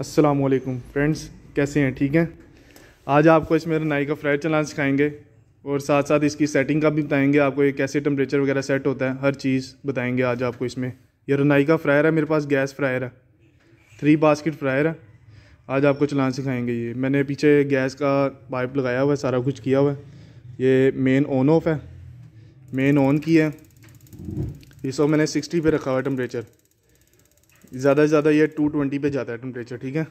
अस्सलाम वालेकुम फ्रेंड्स कैसे हैं ठीक हैं आज आपको इसमें नाई का फ्रायर चलाना सिखाएंगे और साथ साथ इसकी सेटिंग का भी बताएंगे आपको ये कैसे टम्परेचर वगैरह सेट होता है हर चीज़ बताएंगे आज आपको इसमें ये रनाई का फ्रायर है मेरे पास गैस फ्रायर है थ्री बास्केट फ्रायर है आज आपको चलाना सिखाएंगे ये मैंने पीछे गैस का पाइप लगाया हुआ है सारा कुछ किया हुआ है ये मेन ऑन ऑफ है मेन ऑन की है इसको मैंने सिक्सटी पे रखा हुआ है टम्परेचर ज़्यादा से ज़्यादा ये टू ट्वेंटी पर जाता है टेम्परेचर ठीक है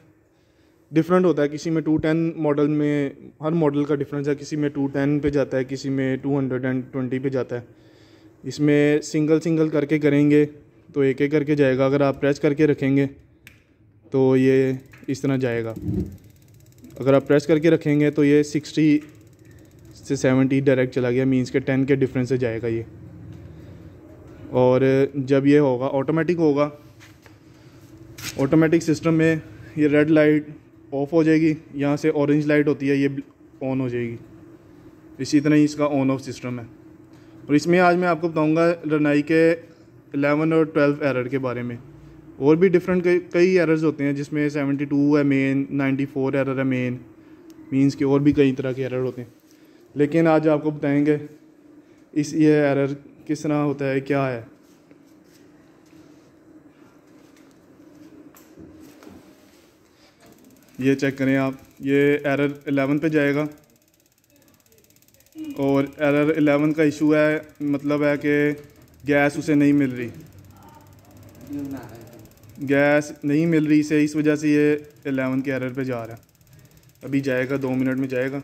डिफरेंट होता है किसी में टू टेन मॉडल में हर मॉडल का डिफरेंस है किसी में टू टेन पर जाता है किसी में टू हंड्रेड एंड ट्वेंटी पर जाता है इसमें सिंगल सिंगल करके करेंगे तो एक एक करके जाएगा अगर आप प्रेस करके रखेंगे तो ये इस तरह जाएगा अगर आप प्रेस करके रखेंगे तो ये सिक्सटी से सेवेंटी डायरेक्ट चला गया मीन्स के टेन के डिफरेंस से जाएगा ये और जब ये होगा ऑटोमेटिक होगा ऑटोमेटिक सिस्टम में ये रेड लाइट ऑफ हो जाएगी यहाँ से ऑरेंज लाइट होती है ये ऑन हो जाएगी इसी तरह ही इसका ऑन ऑफ सिस्टम है और इसमें आज मैं आपको बताऊंगा रनाई के एलेवन और ट्वेल्व एरर के बारे में और भी डिफरेंट कई एरर्स होते हैं जिसमें सेवेंटी टू है मेन नाइन्टी फोर एरर है मेन मींस के और भी कई तरह के एरर होते हैं लेकिन आज आपको बताएंगे इस ये एरर किस तरह होता है क्या है ये चेक करें आप ये एरर 11 पे जाएगा और एरर 11 का इशू है मतलब है कि गैस उसे नहीं मिल रही गैस नहीं मिल रही से इस वजह से ये 11 के एरर पे जा रहा है अभी जाएगा दो मिनट में जाएगा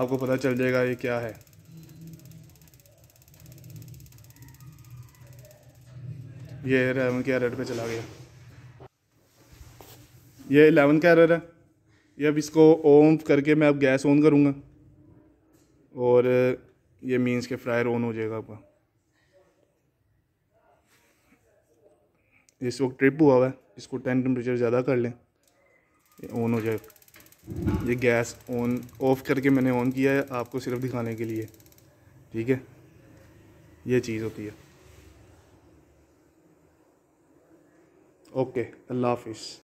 आपको पता चल जाएगा ये क्या है ये एलेवन के एरर पे चला गया ये एलेवन का एरर है ये अब इसको ऑन करके मैं अब गैस ऑन करूँगा और ये मीन्स के फ्रायर ऑन हो जाएगा आपका इस वक्त ट्रिप हुआ हुआ है इसको टेन टेम्परेचर ज़्यादा कर लें ऑन हो जाएगा ये गैस ऑन ऑफ करके मैंने ऑन किया है आपको सिर्फ दिखाने के लिए ठीक है ये चीज़ होती है ओके अल्लाह हाफिज़